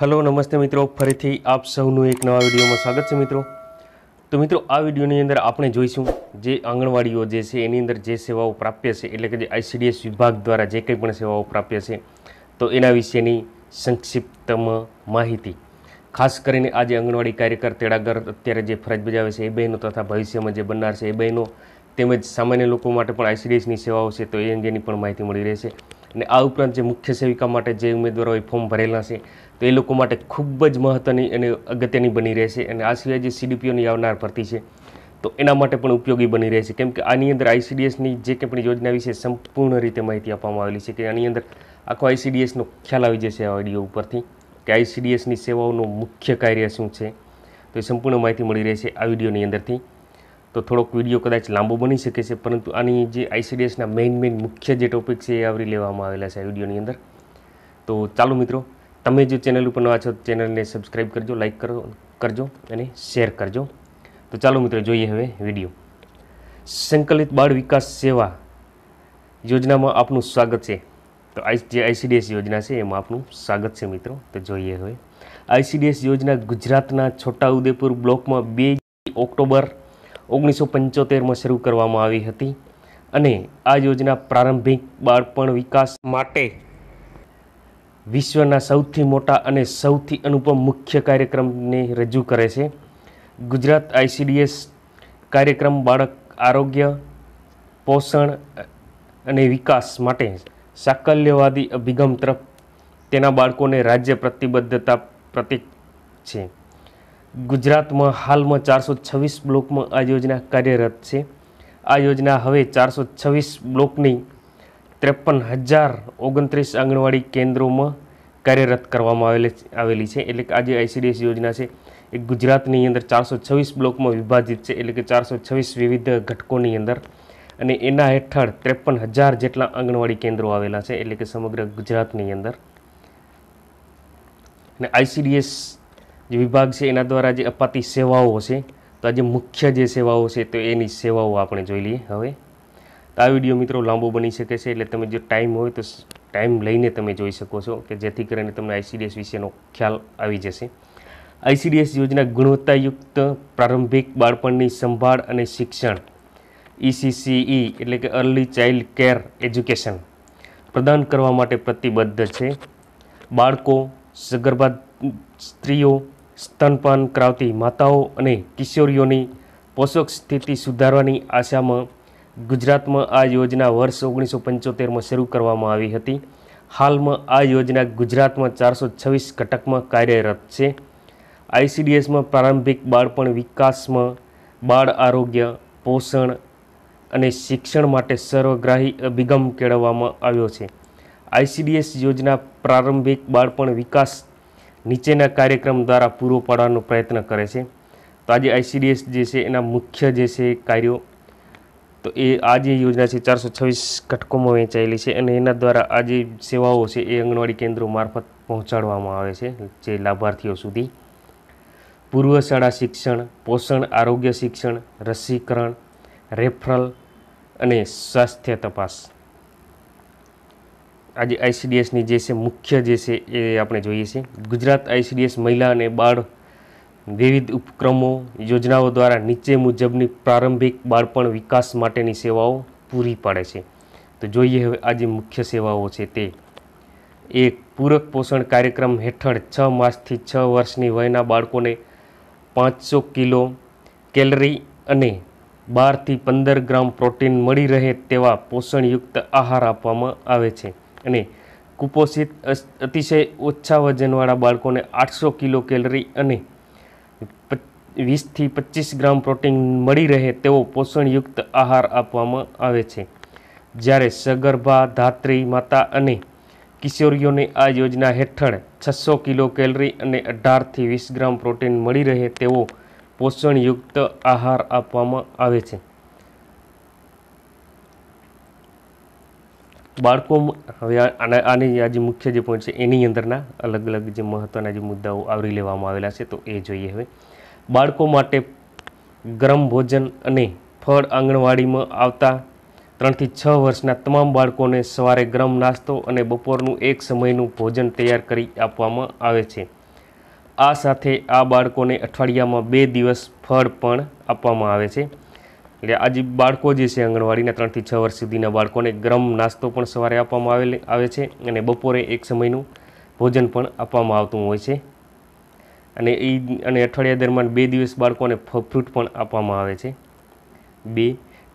hello નમસ્તે મિત્રો ફરીથી આપ સૌનું એક નવા વિડીયોમાં સ્વાગત છે મિત્રો તો મિત્રો આ વિડીયોની અંદર આપણે જોઈશું જે આંગણવાડીઓ જે છે એની અંદર જે સેવાઓ પ્રાપ્ય છે એટલે કે જે આઈસીડીએસ વિભાગ દ્વારા જે કંઈ પણ સેવાઓ પ્રાપ્ય છે તો એના વિશેની સંક્ષિપ્તમ માહિતી ખાસ કરીને આજે આંગણવાડી કાર્યકર તેડાગર અત્યારે જે ફરજ બજાવે છે એ બહેનો તથા ભવિષ્યમાં જે બનનાર છે એ બહેનો તેમજ સામાન્ય લોકો માટે પણ આઈસીડીએસની સેવાઓ છે તો એ અંગેની પણ માહિતી મળી રહેશે અને આ ઉપરાંત જે મુખ્ય સેવિકા માટે જે ઉમેદવારોએ ફોર્મ ભરેલા છે તો એ લોકો માટે ખૂબ જ મહત્ત્વની અને અગત્યની બની રહેશે અને આ સિવાય જે સીડીપીઓની આવનાર ભરતી છે તો એના માટે પણ ઉપયોગી બની રહેશે કેમ કે આની અંદર આઈસીડીએસની જે કંઈ પણ યોજના વિશે સંપૂર્ણ રીતે માહિતી આપવામાં આવેલી છે કે આની અંદર આખો આઈસીડીએસનો ખ્યાલ આવી જશે આ વિડીયો ઉપરથી કે આઈસીડીએસની સેવાઓનું મુખ્ય કાર્ય શું છે તો એ સંપૂર્ણ માહિતી મળી રહેશે આ વિડીયોની અંદરથી તો થોડોક વિડીયો કદાચ લાંબો બની શકે છે પરંતુ આની જે આઈસીડીએસના મેઇન મેઇન મુખ્ય જે ટોપિક છે એ આવરી લેવામાં આવેલા છે આ વિડીયોની અંદર તો ચાલો મિત્રો તમે જો ચેનલ ઉપર નવા છો ચેનલને સબસ્ક્રાઈબ કરજો લાઇક કરો કરજો અને શેર કરજો તો ચાલો મિત્રો જોઈએ હવે વિડીયો સંકલિત બાળ વિકાસ સેવા યોજનામાં આપનું સ્વાગત છે તો આઈ જે આઈસીડીએસ યોજના છે એમાં આપનું સ્વાગત છે મિત્રો તો જોઈએ હવે આઈસીડીએસ યોજના ગુજરાતના છોટાઉદેપુર બ્લોકમાં બે ઓક્ટોબર ઓગણીસો પંચોતેરમાં શરૂ કરવામાં આવી હતી અને આ યોજના પ્રારંભિક બાળપણ વિકાસ માટે વિશ્વના સૌથી મોટા અને સૌથી અનુપમ મુખ્ય કાર્યક્રમને રજૂ કરે છે ગુજરાત આઈસીડીએસ કાર્યક્રમ બાળક આરોગ્ય પોષણ અને વિકાસ માટે સાકલ્યવાદી અભિગમ તરફ તેના બાળકોને રાજ્ય પ્રતિબદ્ધતા પ્રતિક છે ગુજરાતમાં હાલમાં ચારસો છવ્વીસ બ્લોકમાં આ યોજના કાર્યરત છે આ યોજના હવે ચારસો છવ્વીસ બ્લોકની ત્રેપન હજાર ઓગણત્રીસ આંગણવાડી કેન્દ્રોમાં કાર્યરત કરવામાં આવેલી આવેલી છે એટલે કે આ જે આઈસીડીએસ યોજના છે એ ગુજરાતની અંદર ચારસો છવ્વીસ બ્લોકમાં વિભાજિત છે એટલે કે ચારસો છવ્વીસ વિવિધ ઘટકોની અંદર અને એના હેઠળ ત્રેપન હજાર જેટલા આંગણવાડી કેન્દ્રો આવેલા છે એટલે કે સમગ્ર ગુજરાતની અંદર અને આઈસીડીએસ જે વિભાગ છે એના દ્વારા જે અપાતી સેવાઓ છે તો આજે મુખ્ય જે સેવાઓ છે તો એની સેવાઓ આપણે જોઈ લઈએ હવે તો આ વિડીયો મિત્રો લાંબો બની શકે છે એટલે તમે જો ટાઈમ હોય તો ટાઈમ લઈને તમે જોઈ શકો છો કે જેથી કરીને તમને આઈસીડીએસ વિશેનો ખ્યાલ આવી જશે આઈસીડીએસ યોજના ગુણવત્તાયુક્ત પ્રારંભિક બાળપણની સંભાળ અને શિક્ષણ ઈસીસીઈ એટલે કે અર્લી ચાઇલ્ડ કેર એજ્યુકેશન પ્રદાન કરવા માટે પ્રતિબદ્ધ છે બાળકો સગર્ભા સ્ત્રીઓ સ્તનપાન કરાવતી માતાઓ અને કિશોરીઓની પોષક સ્થિતિ સુધારવાની આશામાં ગુજરાતમાં આ યોજના વર્ષ ઓગણીસો પંચોતેરમાં શરૂ કરવામાં આવી હતી હાલમાં આ યોજના ગુજરાતમાં ચારસો છવ્વીસ ઘટકમાં કાર્યરત છે આઈસીડીએસમાં પ્રારંભિક બાળપણ વિકાસમાં બાળ આરોગ્ય પોષણ અને શિક્ષણ માટે સર્વગ્રાહી અભિગમ કેળવવામાં આવ્યો છે આઈસીડીએસ યોજના પ્રારંભિક બાળપણ વિકાસ નીચેના કાર્યક્રમ દ્વારા પૂરો પાડવાનો પ્રયત્ન કરે છે તો આજે આઈસીડીએસ જે છે એના મુખ્ય જે છે કાર્યો તો એ આ જે યોજના છે ચારસો છવ્વીસ ઘટકોમાં વહેંચાયેલી છે અને એના દ્વારા આ જે સેવાઓ છે એ આંગણવાડી કેન્દ્રો મારફત પહોંચાડવામાં આવે છે જે લાભાર્થીઓ સુધી પૂર્વ શાળા શિક્ષણ પોષણ આરોગ્ય શિક્ષણ રસીકરણ રેફરલ અને સ્વાસ્થ્ય તપાસ આજે આઈસીડીએસની જે છે મુખ્ય જે છે એ આપણે જોઈએ છીએ ગુજરાત આઈસીડીએસ મહિલા અને બાળ વિવિધ ઉપક્રમો યોજનાઓ દ્વારા નીચે મુજબની પ્રારંભિક બાળપણ વિકાસ માટેની સેવાઓ પૂરી પાડે છે તો જોઈએ હવે આજે મુખ્ય સેવાઓ છે તે એક પૂરક પોષણ કાર્યક્રમ હેઠળ છ માસથી છ વર્ષની વયના બાળકોને પાંચસો કિલો કેલરી અને બારથી પંદર ગ્રામ પ્રોટીન મળી રહે તેવા પોષણયુક્ત આહાર આપવામાં આવે છે અને કુપોષિત અતિશય ઓછા વજનવાળા બાળકોને આઠસો કિલો કેલરી અને વીસથી પચીસ ગ્રામ પ્રોટીન મળી રહે તેવો પોષણયુક્ત આહાર આપવામાં આવે છે જ્યારે સગર્ભા ધાત્રી માતા અને કિશોરીઓને આ યોજના હેઠળ છસો કિલો કેલરી અને અઢારથી વીસ ગ્રામ પ્રોટીન મળી રહે તેવો પોષણયુક્ત આહાર આપવામાં આવે છે બાળકો હવે આના આની આજે મુખ્ય જે પોઈન્ટ છે એની અંદરના અલગ અલગ જે મહત્ત્વના જે મુદ્દાઓ આવરી લેવામાં આવેલા છે તો એ જોઈએ હવે બાળકો માટે ગરમ ભોજન અને ફળ આંગણવાડીમાં આવતા ત્રણથી છ વર્ષના તમામ બાળકોને સવારે ગરમ નાસ્તો અને બપોરનું એક સમયનું ભોજન તૈયાર કરી આપવામાં આવે છે આ સાથે આ બાળકોને અઠવાડિયામાં બે દિવસ ફળ પણ આપવામાં આવે છે એટલે આજે બાળકો જે છે આંગણવાડીના ત્રણથી છ વર્ષ સુધીના બાળકોને ગરમ નાસ્તો પણ સવારે આપવામાં આવેલ આવે છે અને બપોરે એક સમયનું ભોજન પણ આપવામાં આવતું હોય છે અને એ અને અઠવાડિયા દરમિયાન બે દિવસ બાળકોને ફ્રૂટ પણ આપવામાં આવે છે બે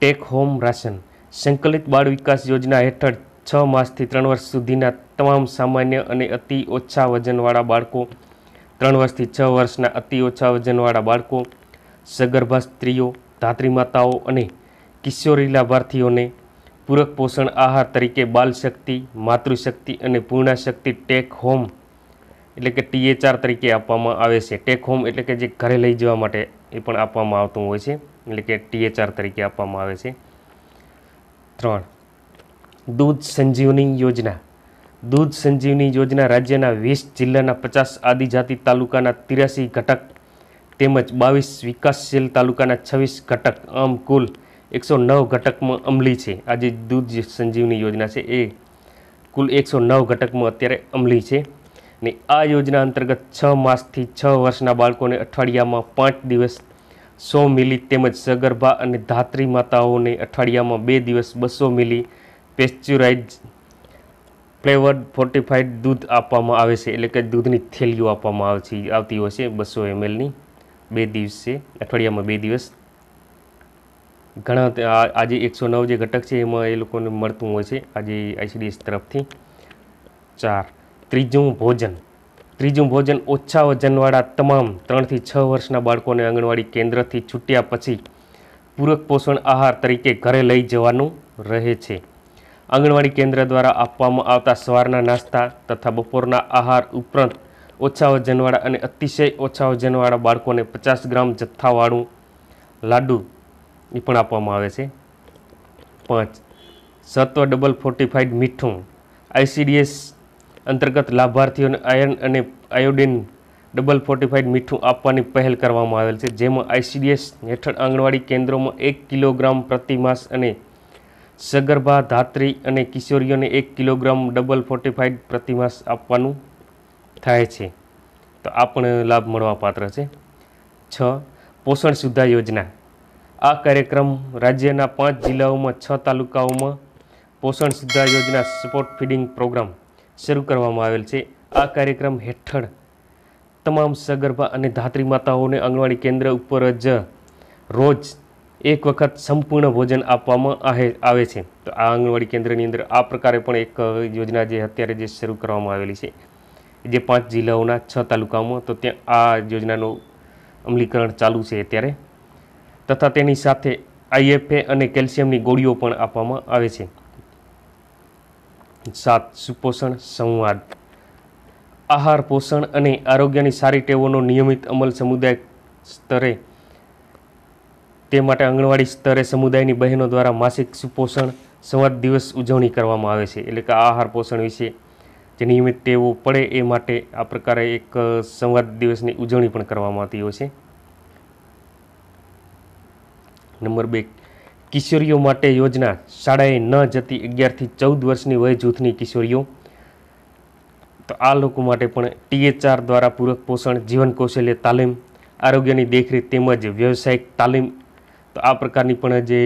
ટેક હોમ રાશન સંકલિત બાળ વિકાસ યોજના હેઠળ છ માસથી ત્રણ વર્ષ સુધીના તમામ સામાન્ય અને અતિ ઓછા વજનવાળા બાળકો ત્રણ વર્ષથી છ વર્ષના અતિ ઓછા વજનવાળા બાળકો સગર્ભા સ્ત્રીઓ ધાત્રી માતાઓ અને કિશોરી લાભાર્થીઓને પૂરક પોષણ આહાર તરીકે બાલ શક્તિ માતૃશક્તિ અને પૂર્ણાશક્તિ ટેક હોમ એટલે કે ટીએચઆર તરીકે આપવામાં આવે છે ટેક હોમ એટલે કે જે ઘરે લઈ જવા માટે એ પણ આપવામાં આવતું હોય છે એટલે કે ટીએચઆર તરીકે આપવામાં આવે છે ત્રણ દૂધ સંજીવની યોજના દૂધ સંજીવની યોજના રાજ્યના વીસ જિલ્લાના પચાસ આદિજાતિ તાલુકાના ત્યાસી ઘટક તેમજ બાવીસ વિકાસશીલ તાલુકાના છવ્વીસ ઘટક આમ કુલ એકસો નવ ઘટકમાં અમલી છે આજે દૂધ સંજીવની યોજના છે એ કુલ એકસો નવ ઘટકમાં અત્યારે અમલી છે ને આ યોજના અંતર્ગત છ માસથી છ વર્ષના બાળકોને અઠવાડિયામાં પાંચ દિવસ સો મિલી તેમજ સગર્ભા અને ધાત્રી માતાઓને અઠવાડિયામાં બે દિવસ બસો મિલી પેસ્ચ્યુરાઇઝ ફ્લેવર્ડ ફોર્ટિફાઈડ દૂધ આપવામાં આવે છે એટલે કે દૂધની થેલીઓ આપવામાં આવે છે આવતી હોય છે બસો એમએલની બે દિવસે અઠવાડિયામાં બે દિવસ ઘણા આજે એકસો નવ જે ઘટક છે એમાં એ લોકોને મળતું હોય છે આજે આઈસીડીએસ તરફથી ચાર ત્રીજું ભોજન ત્રીજું ભોજન ઓછા વજનવાળા તમામ ત્રણથી છ વર્ષના બાળકોને આંગણવાડી કેન્દ્રથી છૂટ્યા પછી પૂરક પોષણ આહાર તરીકે ઘરે લઈ જવાનું રહે છે આંગણવાડી કેન્દ્ર દ્વારા આપવામાં આવતા સવારના નાસ્તા તથા બપોરના આહાર ઉપરાંત ઓછા વજનવાળા અને અતિશય ઓછા વજનવાળા બાળકોને પચાસ ગ્રામ જથ્થાવાળું લાડુ એ પણ આપવામાં આવે છે પાંચ સત્વ ડબલ ફોર્ટિફાઈડ મીઠું આઈસીડીએસ અંતર્ગત લાભાર્થીઓને આયર્ન અને આયોડિન ડબલ ફોર્ટિફાઈડ મીઠું આપવાની પહેલ કરવામાં આવેલ છે જેમાં આઈસીડીએસ હેઠળ આંગણવાડી કેન્દ્રોમાં એક કિલોગ્રામ પ્રતિમાસ અને સગર્ભા ધાત્રી અને કિશોરીઓને એક કિલોગ્રામ ડબલ ફોર્ટિફાઈડ પ્રતિમાસ આપવાનું થાય છે તો આ પણ લાભ પાત્ર છે છ પોષણ સુધા યોજના આ કાર્યક્રમ રાજ્યના પાંચ જિલ્લાઓમાં છ તાલુકાઓમાં પોષણ સુધા યોજના સપોર્ટ ફીડિંગ પ્રોગ્રામ શરૂ કરવામાં આવેલ છે આ કાર્યક્રમ હેઠળ તમામ સગર્ભા અને ધાત્રી માતાઓને આંગણવાડી કેન્દ્ર ઉપર જ રોજ એક વખત સંપૂર્ણ ભોજન આપવામાં આવે છે તો આ આંગણવાડી કેન્દ્રની અંદર આ પ્રકારે પણ એક યોજના જે અત્યારે જે શરૂ કરવામાં આવેલી છે જે પાંચ જિલ્લાઓના છ તાલુકાઓમાં તો ત્યાં આ યોજનાનું અમલીકરણ ચાલુ છે અત્યારે તથા તેની સાથે આઈએફએ અને કેલ્શિયમની ગોળીઓ પણ આપવામાં આવે છે સાત સુપોષણ સંવાદ આહાર પોષણ અને આરોગ્યની સારી ટેવોનો નિયમિત અમલ સમુદાય સ્તરે તે માટે આંગણવાડી સ્તરે સમુદાયની બહેનો દ્વારા માસિક સુપોષણ સંવાદ દિવસ ઉજવણી કરવામાં આવે છે એટલે કે આહાર પોષણ વિશે જે નિયમિત ટેવો પડે એ માટે આ પ્રકારે એક સંવાદ દિવસની ઉજવણી પણ કરવામાં આવતી હોય છે નંબર બે કિશોરીઓ માટે યોજના શાળાએ ન જતી અગિયારથી ચૌદ વર્ષની વય જૂથની કિશોરીઓ તો આ લોકો માટે પણ ટીએચઆર દ્વારા પૂરક પોષણ જીવન કૌશલ્ય તાલીમ આરોગ્યની દેખરેખ તેમજ વ્યવસાયિક તાલીમ તો આ પ્રકારની પણ જે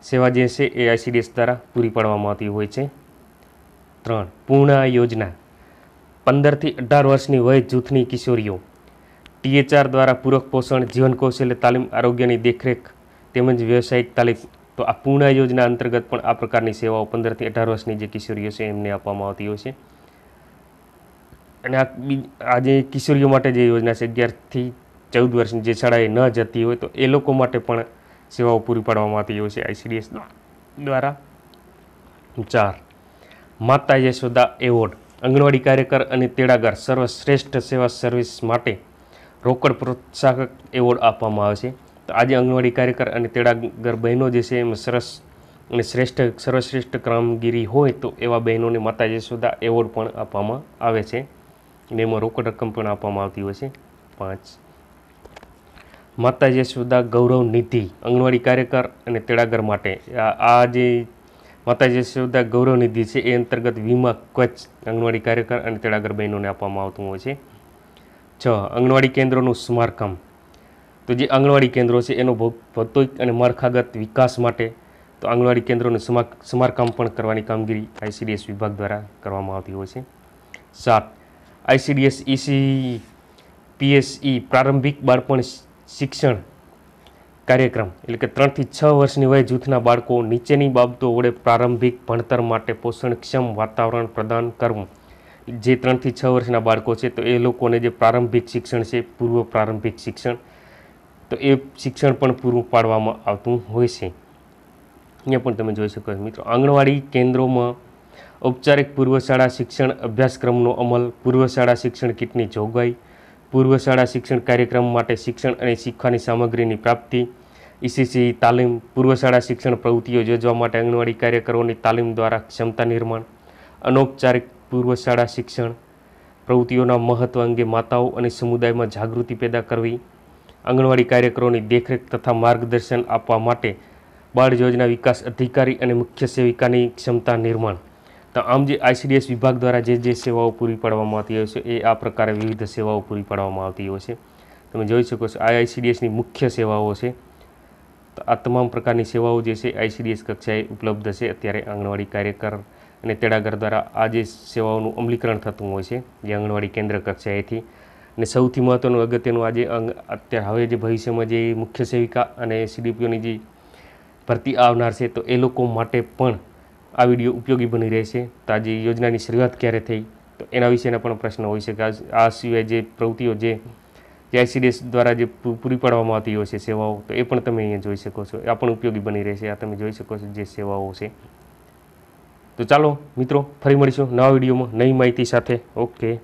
સેવા જે છે એ આઈસીડીએસ દ્વારા પૂરી પાડવામાં આવતી હોય છે ત્રણ પૂર્ણા યોજના પંદરથી અઢાર વર્ષની વય જૂથની કિશોરીઓ ટીએચઆર દ્વારા પૂરક પોષણ જીવન કૌશલ્ય તાલીમ આરોગ્યની દેખરેખ તેમજ વ્યવસાયિક તાલીમ તો આ પૂર્ણા યોજના અંતર્ગત પણ આ પ્રકારની સેવાઓ પંદરથી અઢાર વર્ષની જે કિશોરીઓ છે એમને આપવામાં આવતી હોય છે અને આ આજે કિશોરીઓ માટે જે યોજના છે અગિયારથી ચૌદ વર્ષની જે શાળાએ ન જતી હોય તો એ લોકો માટે પણ સેવાઓ પૂરી પાડવામાં આવતી હોય છે આઈસીડીએસ દ્વારા ચાર માતા યશોદા એવોર્ડ આંગણવાડી કાર્યકર અને તેડાગર સર્વશ્રેષ્ઠ સેવા સર્વિસ માટે રોકડ પ્રોત્સાહક એવોર્ડ આપવામાં આવે છે તો આજે આંગણવાડી કાર્યકર અને તેડાગર બહેનો જે છે એમાં સરસ અને શ્રેષ્ઠ સર્વશ્રેષ્ઠ કામગીરી હોય તો એવા બહેનોને માતા યશોદા એવોર્ડ પણ આપવામાં આવે છે અને એમાં રોકડ રકમ પણ આપવામાં આવતી હોય છે પાંચ માતા યશોદા ગૌરવ નિધિ આંગણવાડી કાર્યકર અને તેડાગર માટે આ જે માતાજી સુવિધા ગૌરવ નિધિ છે એ અંતર્ગત વીમા કચ્છ આંગણવાડી કાર્યકર અને તેડાગર બહેનોને આપવામાં આવતું હોય છે છ આંગણવાડી કેન્દ્રોનું સ્મારકામ તો જે આંગણવાડી કેન્દ્રો છે એનો ભૌતિક અને માળખાગત વિકાસ માટે તો આંગણવાડી કેન્દ્રોનું સ્મારકામ પણ કરવાની કામગીરી આઈસીડીએસ વિભાગ દ્વારા કરવામાં આવતી હોય છે સાત આઈસીડીએસ ઈસી પીએસઈ પ્રારંભિક બાળપણ શિક્ષણ કાર્યક્રમ એટલે કે ત્રણથી છ વર્ષની વય જૂથના બાળકો નીચેની બાબતો વડે પ્રારંભિક ભણતર માટે પોષણક્ષમ વાતાવરણ પ્રદાન કરવું જે ત્રણથી છ વર્ષના બાળકો છે તો એ લોકોને જે પ્રારંભિક શિક્ષણ છે પૂર્વ પ્રારંભિક શિક્ષણ તો એ શિક્ષણ પણ પૂરું પાડવામાં આવતું હોય છે અહીંયા પણ તમે જોઈ શકો છો મિત્રો આંગણવાડી કેન્દ્રોમાં ઔપચારિક પૂર્વ શાળા શિક્ષણ અભ્યાસક્રમનો અમલ પૂર્વ શાળા શિક્ષણ કીટની જોગવાઈ પૂર્વ શાળા શિક્ષણ કાર્યક્રમ માટે શિક્ષણ અને શીખવાની સામગ્રીની પ્રાપ્તિ ઈસીસી e તાલીમ પૂર્વ શાળા શિક્ષણ પ્રવૃત્તિઓ યોજવા માટે આંગણવાડી કાર્યકરોની તાલીમ દ્વારા ક્ષમતા નિર્માણ અનૌપચારિક પૂર્વ શાળા શિક્ષણ પ્રવૃત્તિઓના મહત્ત્વ અંગે માતાઓ અને સમુદાયમાં જાગૃતિ પેદા કરવી આંગણવાડી કાર્યકરોની દેખરેખ તથા માર્ગદર્શન આપવા માટે બાળ યોજના વિકાસ અધિકારી અને મુખ્ય સેવિકાની ક્ષમતા નિર્માણ તો આમ જે આઈસીડીએસ વિભાગ દ્વારા જે જે સેવાઓ પૂરી પાડવામાં આવતી હોય છે એ આ પ્રકારે વિવિધ સેવાઓ પૂરી પાડવામાં આવતી હોય છે તમે જોઈ શકો છો આ આઈસીડીએસની મુખ્ય સેવાઓ છે તો આ તમામ પ્રકારની સેવાઓ જે છે આઈસીડીએસ કક્ષાએ ઉપલબ્ધ છે અત્યારે આંગણવાડી કાર્યકર અને તેડાગર દ્વારા આ જે સેવાઓનું અમલીકરણ થતું હોય છે જે આંગણવાડી કેન્દ્ર કક્ષાએથી અને સૌથી મહત્ત્વનું અગત્યનું આજે અંગ અત્યારે હવે જે ભવિષ્યમાં જે મુખ્ય સેવિકા અને સીડીપીઓની જે ભરતી આવનાર છે તો એ લોકો માટે પણ આ વિડીયો ઉપયોગી બની રહેશે તો આજે યોજનાની શરૂઆત ક્યારે થઈ તો એના વિશેના પણ પ્રશ્ન હોઈ શકે આ સિવાય જે પ્રવૃત્તિઓ જે જે આઈસીડીએસ દ્વારા જે પૂરી પાડવામાં આવતી હોય છે સેવાઓ તો એ પણ તમે અહીંયા જોઈ શકો છો આ પણ ઉપયોગી બની રહેશે આ તમે જોઈ શકો છો જે સેવાઓ છે તો ચાલો મિત્રો ફરી મળીશું નવા વિડીયોમાં નવી માહિતી સાથે ઓકે